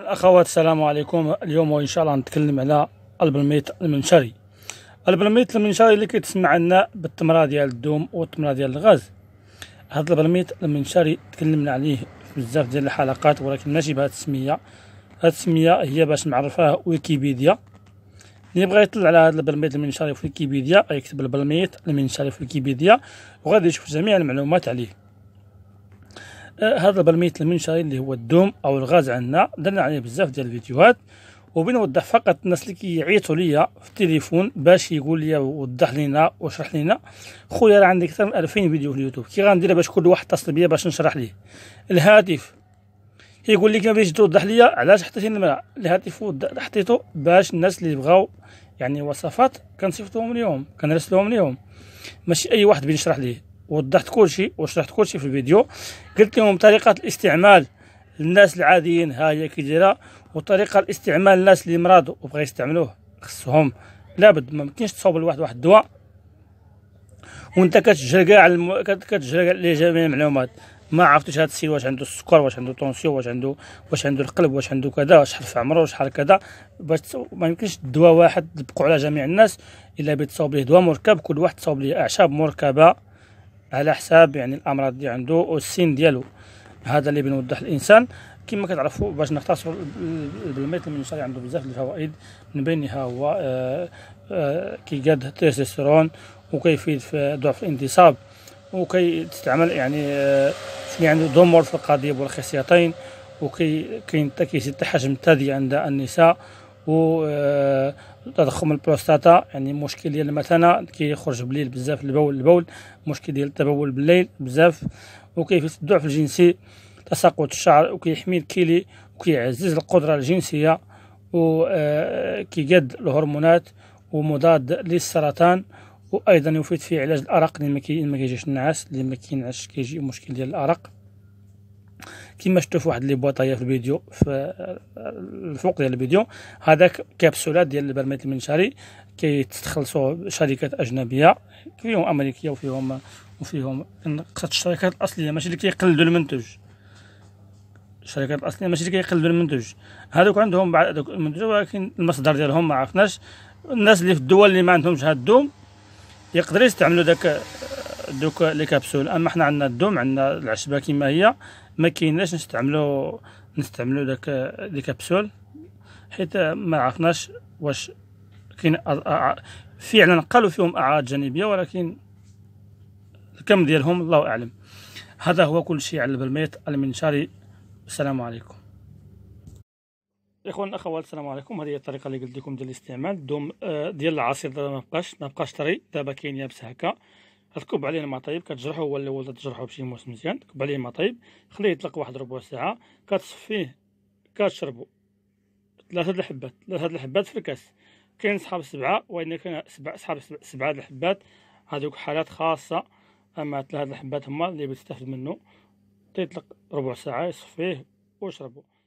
الاخوات السلام عليكم اليوم وان شاء الله نتكلم على الميت المنشري الميت المنشري اللي كيتسمع لنا بالتمره ديال الدوم والتمره ديال الغاز هذا الميت المنشري تكلمنا عليه في بزاف ديال الحلقات ولكن ماشي بهذه السميه هذه السميه هي باش نعرفها ويكيبيديا اللي بغى يطلع على هذا البلميت المنشري في ويكيبيديا يكتب البلميت المنشري في ويكيبيديا وغادي يشوف جميع المعلومات عليه أه، هذا البرميت المنشري اللي هو الدوم او الغاز عندنا درنا عليه بزاف ديال الفيديوهات وبنوضح فقط الناس اللي كيعيطوا ليا في التليفون باش يقول لي وضح لينا وشرح لينا خويا راه عندي اكثر من 2000 فيديو في اليوتيوب كي غندير باش كل واحد اتصل بيا باش نشرح ليه الهاتف كيقول لك ما بغيتش توضح ليا علاش حطيتي النمره الهاتف حطيته باش الناس اللي بغاو يعني وصفات كنصيفطوهم ليهم كنرسلوهم ليهم ماشي اي واحد بينشرح ليه وضحت كل شيء وشرحت كل شيء في الفيديو قلت لهم طريقه الاستعمال للناس العاديين ها هي كي دايره وطريقه الاستعمال للناس اللي مرضوا وبغى يستعملوه خصهم لابد ما يمكنش تصوب لواحد واحد الدواء وانت كتجرى كاع الم... كتجرى لي جميع المعلومات ما عرفتش هذا السيد واش عنده السكر واش عنده طونسيون واش عنده واش عنده القلب واش عنده كذا شحال في عمره شحال كذا باش ما يمكنش الدواء واحد تبقوا على جميع الناس الا بيتصاوب ليه دواء مركب كل واحد تصاوب ليه اعشاب مركبه على حساب يعني الامراض اللي عنده والسن ديالو هذا اللي بنوضح الانسان كما كتعرفوا باش نختصروا البلميت المنصري عنده بزاف الفوائد من بينها هو آه، آه، كيقاد التستوستيرون وكيفيد في ضعف الانتصاب وكي تستعمل يعني آه، في عنده ضمور في القضيب والخصيتين وكي كاين حتى كيزيد حجم الثدي عند النساء وتضخم آه، البروستاتا يعني مشكل ديال المثانه كيخرج بالليل بزاف البول البول مشكل ديال التبول بالليل بزاف وكيفية الضعف الجنسي تساقط الشعر وكيحمي الكيلي وكيعزز القدره الجنسيه وكيقد آه، الهرمونات ومضاد للسرطان وايضا يفيد في علاج الارق اللي ما كيجيش النعاس اللي ما كينعش كيجي مشكل ديال الارق كما شفتوا في واحد لي بواطايه في الفيديو في الفوق ديال الفيديو هذاك كابسولات ديال البرميل المنشاري كيتخلصوا شركات اجنبيه فيهم امريكيه وفيهم وفيهم الشركات الاصليه ماشي اللي كيقلدوا المنتوج الشركات الاصليه ماشي اللي كيقلدوا المنتوج هذوك عندهم بعض المنتوج ولكن المصدر ديالهم ما عرفناش الناس اللي في الدول اللي ما عندهمش هاد الدوم يقدروا يستعملوا داك دوك لي كابسول اما حنا عندنا الدوم عندنا العشبه كما هي ما كايناش نستعملو نستعملو داك لي كابسول حيت ما عرفناش واش كاين فعلا قالوا فيهم اعراض جانبيه ولكن الكم ديالهم الله اعلم هذا هو كل شيء على بالميت المنشاري السلام عليكم اخوان الاخوات السلام عليكم هذه هي الطريقه اللي قلت لكم ديال الاستعمال دوم آه، ديال العصير ما بقاش ما بقاش طري دابا كاين يابس هكا تكب عليه الماء طيب كتجرحو هو الاول تجرحو بشي موس مزيان تكب عليه الماء طيب خليه يطلق واحد ربع ساعه كتصفيه كتشربو ثلاثه الحبات ثلاثه الحبات في الكاس كاين صحاب سبعه وان كاين سبع صحاب سبعه الحبات هادوك حالات خاصه اما ثلاثه الحبات هما اللي بتستافد منه تيطلق ربع ساعه يصفيه وشربو